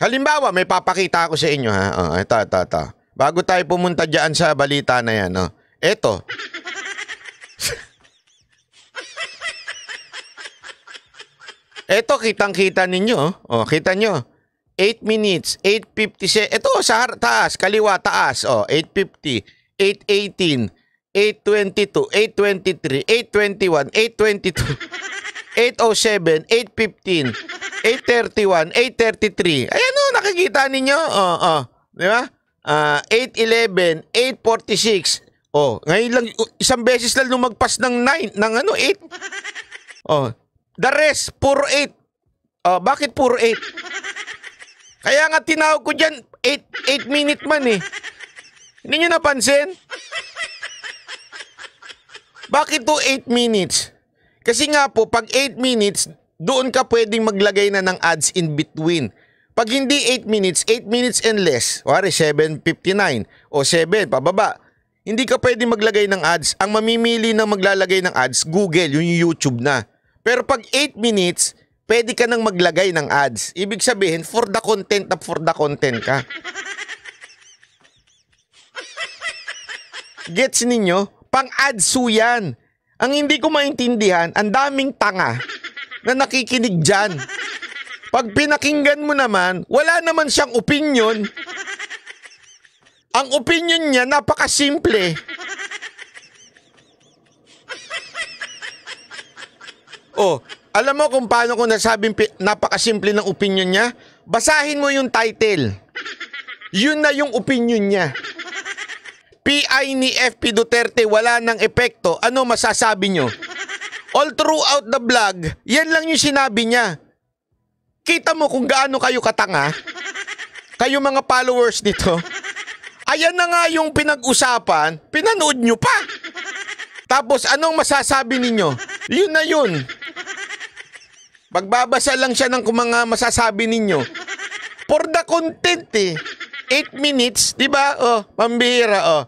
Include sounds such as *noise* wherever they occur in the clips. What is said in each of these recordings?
Halimbawa, may papakita ako sa inyo ha. Oh, ito, ito, ito. Bago tayo pumunta dyan sa balita na yan, oh. Ito. ito, *laughs* kitang-kita ninyo. Oh, oh kita nyo. 8 minutes, 8.56. Ito, sa taas, kaliwa, taas. Oh, 8.50, 8.18, 8.22, 8.23, 8.21, 8.22. 807, 815, 831, 833. Ayan o, nakikita ninyo. O, oh, oh. di ba? Uh, 811, 846. Oh, ngayon lang isang beses lang lumagpas ng 9 ng ano 8. Oh, the rest puro 8. Oh, bakit puro 8? Kaya nga tinawag ko diyan 8 8 minute man eh. Hindi niyo napansin? Bakit to 8 minutes? Kasi nga po, pag 8 minutes, doon ka pwedeng maglagay na ng ads in between. Pag hindi 8 minutes, 8 minutes and less, wari 7.59 o 7, pababa, hindi ka pwedeng maglagay ng ads. Ang mamimili na maglalagay ng ads, Google, yung YouTube na. Pero pag 8 minutes, pwede ka nang maglagay ng ads. Ibig sabihin, for the content na for the content ka. *laughs* Gets ninyo? pang ads yan. Ang hindi ko maintindihan, ang daming tanga na nakikinig dyan. Pag pinakinggan mo naman, wala naman siyang opinion. Ang opinion niya napakasimple. Oh, alam mo kung paano ko nasabing napakasimple ng opinion niya? Basahin mo yung title. Yun na yung opinion niya. PI ni FP Duterte wala ng epekto, ano masasabi nyo? All throughout the vlog, yan lang yung sinabi niya. Kita mo kung gaano kayo katanga? Kayo mga followers nito. Ayan na nga yung pinag-usapan, pinanood nyo pa. Tapos anong masasabi ninyo? Yun na yun. Pagbabasa lang siya ng mga masasabi ninyo. For the content eh. 8 minutes, 'di ba? Oh, pambihira oh.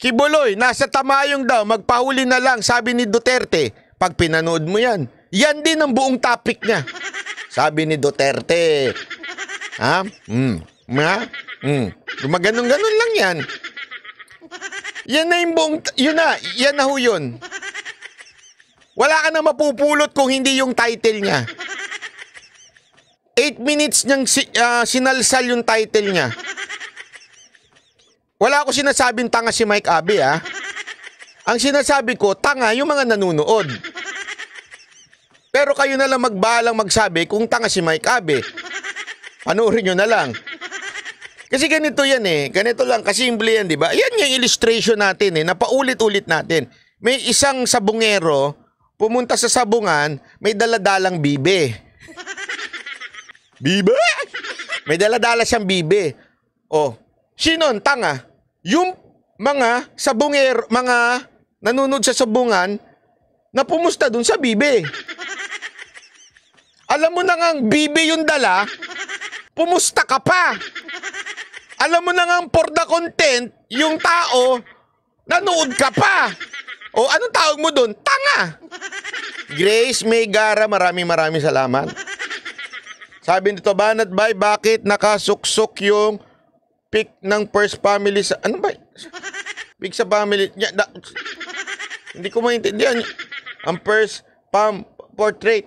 Kibuloy, nasa tamayong daw, magpahuli na lang, sabi ni Duterte. Pag pinanood mo yan, yan din ang buong topic niya. Sabi ni Duterte. Ha? Mm. Ma? Mm. Gumaganon-ganon lang yan. Yan na yung buong, yun na, yan na ho yun. Wala ka na mapupulot kung hindi yung title niya. 8 minutes niyang si, uh, sinalsal yung title niya. Wala ako sinasabing tanga si Mike Abe ah. Ang sinasabi ko, tanga yung mga nanonood. Pero kayo na lang magbalang magsabi kung tanga si Mike Abe. Panoorin nyo na lang. Kasi ganito yan eh. Ganito lang. Kasimple yan, di ba? Yan yung illustration natin eh. Napaulit-ulit natin. May isang sabungero pumunta sa sabungan, may daladalang bibe. bibe? May daladala siyang bibe. Oh, sino tanga? yung mga sabunger, mga nanunod sa sabungan na pumusta dun sa bibe. Alam mo na nga bibe yung dala, pumusta ka pa. Alam mo na nga for the content, yung tao, nanood ka pa. O anong tawag mo dun? Tanga! Grace Maygara, maraming maraming salamat. Sabi nito, Banat Bay, bakit nakasuksok yung pick ng first family sa... Ano ba? Pick sa family niya. Da, hindi ko maintindihan. Ang first pam portrait.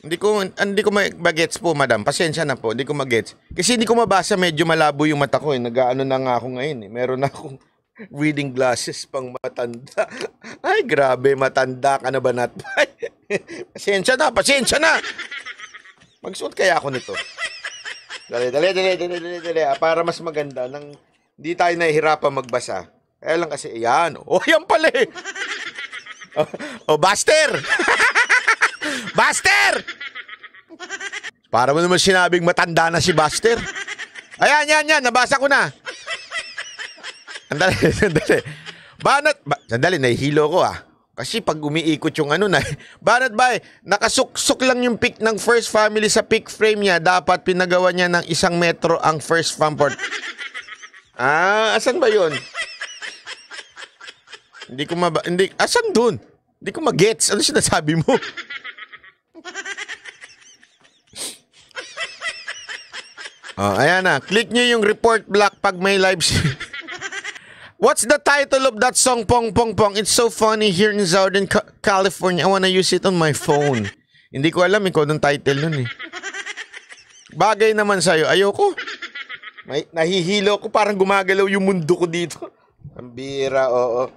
Hindi ko hindi ko magets po, madam. Pasensya na po, hindi ko magets. Kasi hindi ko mabasa, medyo malabo yung mata ko eh. Nagaano na nga ako ngayon eh. Meron na akong reading glasses pang matanda. *laughs* Ay, grabe, matanda ka na ba natpay? *laughs* pasensya na, pasensya na. Magsuot kaya ako nito. Dali, dali, dali, dali, dali, dali. Ah, para mas maganda, nang hindi tayo nahihirapan magbasa. Kaya lang kasi, yan. O, oh, *laughs* yan pala eh. O, oh, Buster! *laughs* Buster! Para mo naman sinabing matanda na si Buster. Ayan, yan, yan. Nabasa ko na. Sandali, *laughs* sandali. Banat. Ba, sandali, nahihilo ko ah. Kasi pag umiikot yung ano na, *laughs* Banat Bay, nakasuksok lang yung pick ng first family sa pick frame niya. Dapat pinagawa niya ng isang metro ang first Famford. ah, asan ba yun? hindi ko maba... Hindi, asan dun? Hindi ko magets. Ano sinasabi mo? oh, *laughs* ayan na. Click nyo yung report block pag may live *laughs* stream. What's the title of that song, Pong Pong Pong? It's so funny here in Southern California. I wanna use it on my phone. *laughs* Hindi ko alam, ikaw ng title nun eh. Bagay naman sa'yo. Ayoko. May, nahihilo ko. Parang gumagalaw yung mundo ko dito. Ang bira, oo.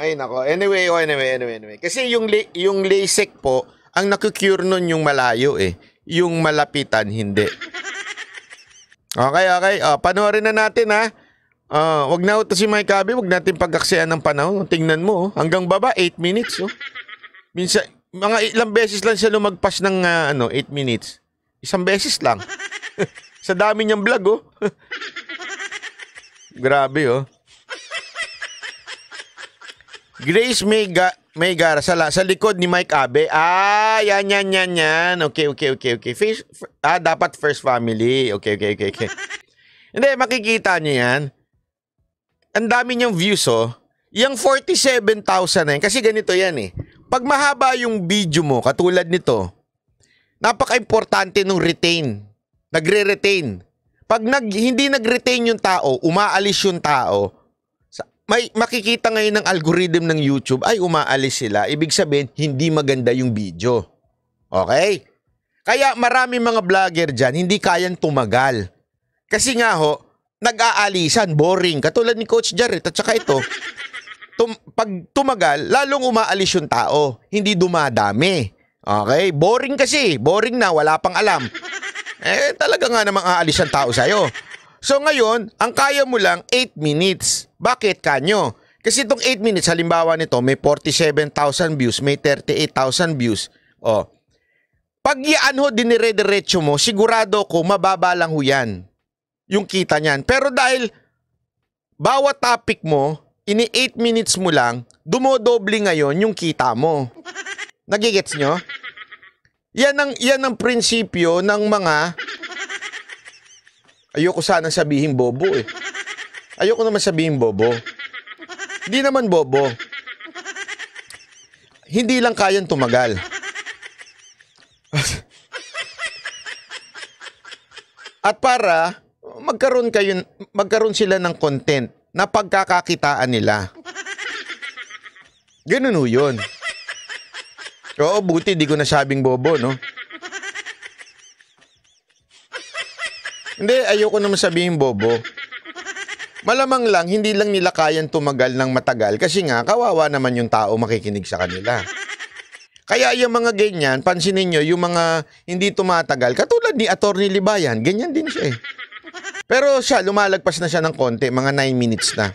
Ay, nako. Anyway, oh, anyway, anyway, anyway. Kasi yung, yung LASIK po, ang nakukure nun yung malayo eh. Yung malapitan, hindi. *laughs* Okay, okay. Oh, panoorin na natin ha. Ah, wag na uto si Mike Abe, wag natin pagkaksiyan ng panahon. Tingnan mo, oh. hanggang baba 8 minutes, oh. Minsan mga ilang beses lang siya lumagpas ng uh, ano, 8 minutes. Isang beses lang. *laughs* Sa dami niyang vlog, oh. *laughs* Grabe, oh. Grace Mega Ga- sala sa, sa likod ni Mike Abe. Ah, yan, yan, yan, yan. Okay, okay, okay, okay. Face, ah, dapat first family. Okay, okay, okay, okay. Hindi, makikita niyo yan ang dami niyang views oh. Yung 47,000 na yan, kasi ganito yan eh. Pag mahaba yung video mo, katulad nito, napaka-importante nung retain. Nagre-retain. Pag nag, hindi nag-retain yung tao, umaalis yung tao, may makikita ngayon ng algorithm ng YouTube, ay umaalis sila. Ibig sabihin, hindi maganda yung video. Okay? Kaya marami mga vlogger dyan, hindi kayang tumagal. Kasi nga ho, nag-aalisan, boring. Katulad ni Coach Jarrett at saka ito, tum- pag tumagal, lalong umaalis yung tao, hindi dumadami. Okay? Boring kasi, boring na, wala pang alam. Eh, talaga nga namang aalis ang tao sa'yo. So ngayon, ang kaya mo lang 8 minutes. Bakit kanyo? Kasi itong 8 minutes, halimbawa nito, may 47,000 views, may 38,000 views. O, oh. pag yan ho, dinire-diretso mo, sigurado ko, mababa lang ho yan yung kita niyan. Pero dahil bawat topic mo, ini 8 minutes mo lang, dumodoble ngayon yung kita mo. Nagigets nyo? Yan ang, yan ang prinsipyo ng mga... Ayoko sana sabihin bobo eh. Ayoko naman sabihin bobo. Hindi naman bobo. Hindi lang kayang tumagal. *laughs* At para magkaroon kayo magkaroon sila ng content na pagkakakitaan nila. Ganun yun. Oo, buti di ko nasabing bobo, no? Hindi, ayoko naman sabihin bobo. Malamang lang, hindi lang nila kayang tumagal ng matagal kasi nga, kawawa naman yung tao makikinig sa kanila. Kaya yung mga ganyan, pansinin nyo, yung mga hindi tumatagal, katulad ni Atty. Libayan, ganyan din siya eh. Pero siya, lumalagpas na siya ng konti, mga 9 minutes na.